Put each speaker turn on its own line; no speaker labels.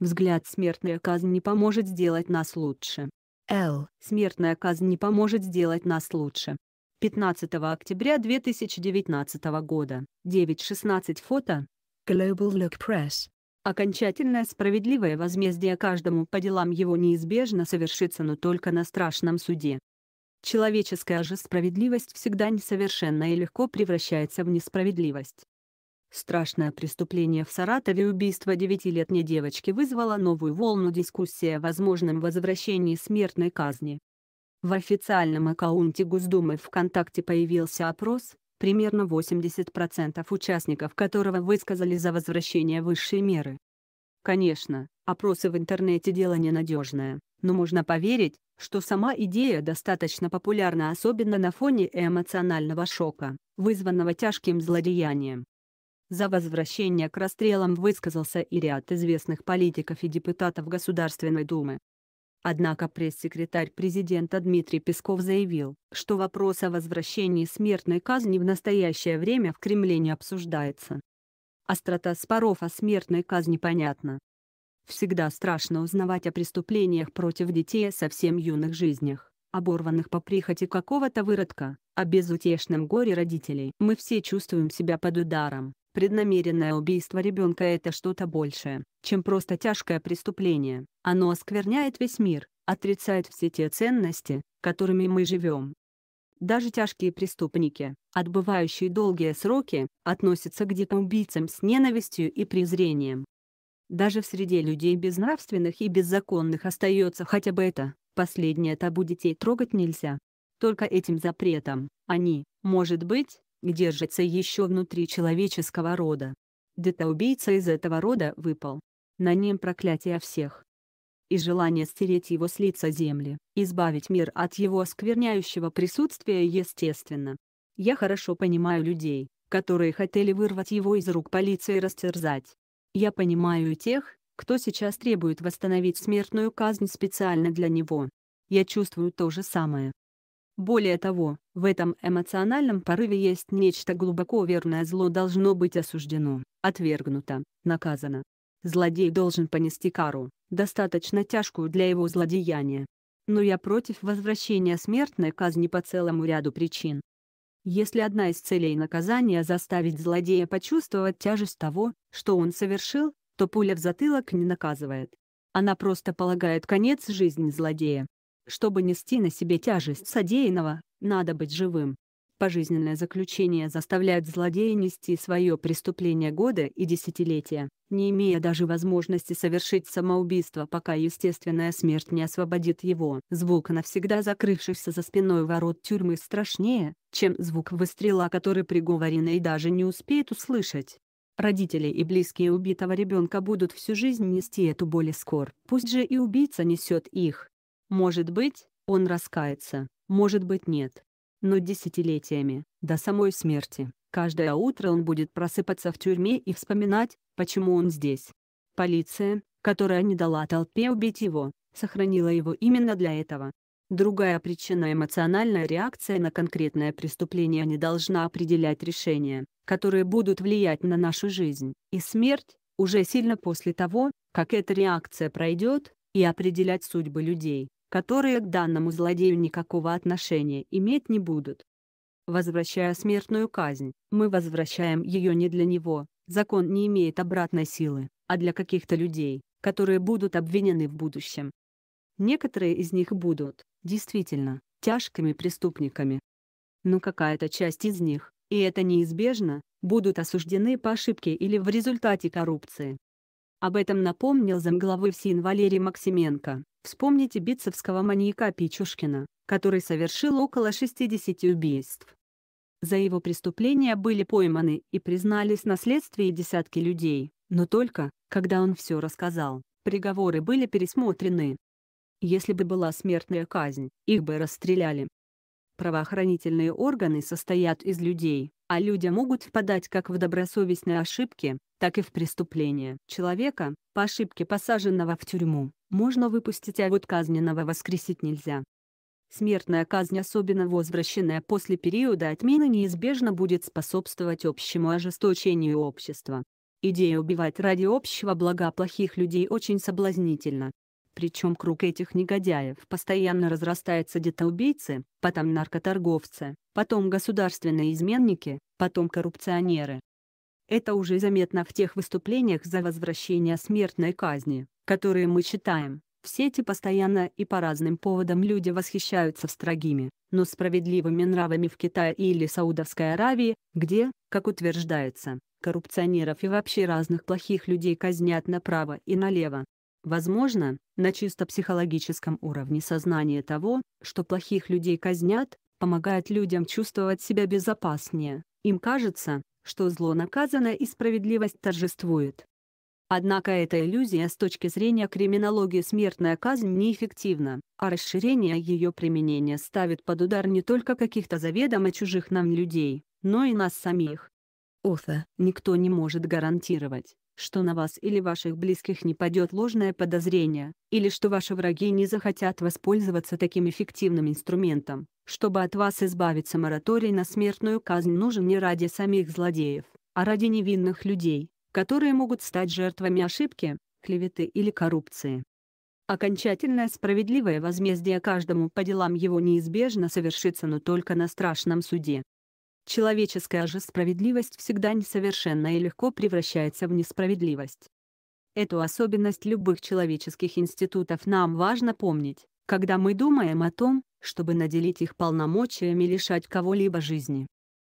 Взгляд «Смертная казнь не поможет сделать нас лучше». Л. «Смертная казнь не поможет сделать нас лучше». 15 октября 2019 года, 9.16 фото. Global Look Press. Окончательное справедливое возмездие каждому по делам его неизбежно совершится, но только на страшном суде. Человеческая же справедливость всегда несовершенна и легко превращается в несправедливость. Страшное преступление в Саратове убийство девятилетней девочки вызвало новую волну дискуссии о возможном возвращении смертной казни. В официальном аккаунте Госдумы ВКонтакте появился опрос, примерно 80% участников которого высказали за возвращение высшей меры. Конечно, опросы в интернете дело ненадежное, но можно поверить, что сама идея достаточно популярна особенно на фоне эмоционального шока, вызванного тяжким злодеянием. За возвращение к расстрелам высказался и ряд известных политиков и депутатов Государственной Думы. Однако пресс-секретарь президента Дмитрий Песков заявил, что вопрос о возвращении смертной казни в настоящее время в Кремле не обсуждается. Острота споров о смертной казни понятна. Всегда страшно узнавать о преступлениях против детей совсем юных жизнях, оборванных по прихоти какого-то выродка, о а безутешном горе родителей. Мы все чувствуем себя под ударом, Преднамеренное убийство ребенка – это что-то большее, чем просто тяжкое преступление. Оно оскверняет весь мир, отрицает все те ценности, которыми мы живем. Даже тяжкие преступники, отбывающие долгие сроки, относятся к диким убийцам с ненавистью и презрением. Даже в среде людей безнравственных и беззаконных остается хотя бы это, последнее табу детей трогать нельзя. Только этим запретом, они, может быть, держится еще внутри человеческого рода. Где-то убийца из этого рода выпал. На нем проклятие всех. И желание стереть его с лица земли, избавить мир от его оскверняющего присутствия естественно. Я хорошо понимаю людей, которые хотели вырвать его из рук полиции и растерзать. Я понимаю и тех, кто сейчас требует восстановить смертную казнь специально для него. Я чувствую то же самое. Более того, в этом эмоциональном порыве есть нечто глубоко верное зло должно быть осуждено, отвергнуто, наказано. Злодей должен понести кару, достаточно тяжкую для его злодеяния. Но я против возвращения смертной казни по целому ряду причин. Если одна из целей наказания заставить злодея почувствовать тяжесть того, что он совершил, то пуля в затылок не наказывает. Она просто полагает конец жизни злодея. Чтобы нести на себе тяжесть содеянного, надо быть живым. Пожизненное заключение заставляет злодея нести свое преступление года и десятилетия, не имея даже возможности совершить самоубийство, пока естественная смерть не освободит его. Звук навсегда закрывшихся за спиной ворот тюрьмы страшнее, чем звук выстрела, который приговоренный даже не успеет услышать. Родители и близкие убитого ребенка будут всю жизнь нести эту боль и скор, пусть же и убийца несет их. Может быть, он раскается, может быть нет. Но десятилетиями, до самой смерти, каждое утро он будет просыпаться в тюрьме и вспоминать, почему он здесь. Полиция, которая не дала толпе убить его, сохранила его именно для этого. Другая причина – эмоциональная реакция на конкретное преступление не должна определять решения, которые будут влиять на нашу жизнь, и смерть, уже сильно после того, как эта реакция пройдет, и определять судьбы людей которые к данному злодею никакого отношения иметь не будут. Возвращая смертную казнь, мы возвращаем ее не для него, закон не имеет обратной силы, а для каких-то людей, которые будут обвинены в будущем. Некоторые из них будут, действительно, тяжкими преступниками. Но какая-то часть из них, и это неизбежно, будут осуждены по ошибке или в результате коррупции. Об этом напомнил замглавы ФСИН Валерий Максименко. Вспомните битцевского маньяка Пичушкина, который совершил около 60 убийств. За его преступления были пойманы и признались на следствии десятки людей, но только, когда он все рассказал, приговоры были пересмотрены. Если бы была смертная казнь, их бы расстреляли, Правоохранительные органы состоят из людей, а люди могут впадать как в добросовестные ошибки, так и в преступления. Человека, по ошибке посаженного в тюрьму, можно выпустить, а вот казненного воскресить нельзя. Смертная казнь, особенно возвращенная после периода отмены, неизбежно будет способствовать общему ожесточению общества. Идея убивать ради общего блага плохих людей очень соблазнительна, причем круг этих негодяев постоянно разрастается детоубийцы, потом наркоторговцы, потом государственные изменники, потом коррупционеры. Это уже заметно в тех выступлениях за возвращение смертной казни, которые мы читаем. Все эти постоянно и по разным поводам люди восхищаются строгими, но справедливыми нравами в Китае или Саудовской Аравии, где, как утверждается, коррупционеров и вообще разных плохих людей казнят направо и налево, Возможно, на чисто психологическом уровне сознание того, что плохих людей казнят, помогает людям чувствовать себя безопаснее. Им кажется, что зло наказано и справедливость торжествует. Однако эта иллюзия с точки зрения криминологии смертная казнь неэффективна, а расширение ее применения ставит под удар не только каких-то заведомо чужих нам людей, но и нас самих. Офа, никто не может гарантировать, что на вас или ваших близких не падет ложное подозрение, или что ваши враги не захотят воспользоваться таким эффективным инструментом. Чтобы от вас избавиться мораторий на смертную казнь нужен не ради самих злодеев, а ради невинных людей, которые могут стать жертвами ошибки, клеветы или коррупции. Окончательное справедливое возмездие каждому по делам его неизбежно совершится, но только на страшном суде. Человеческая же справедливость всегда несовершенна и легко превращается в несправедливость. Эту особенность любых человеческих институтов нам важно помнить, когда мы думаем о том, чтобы наделить их полномочиями лишать кого-либо жизни.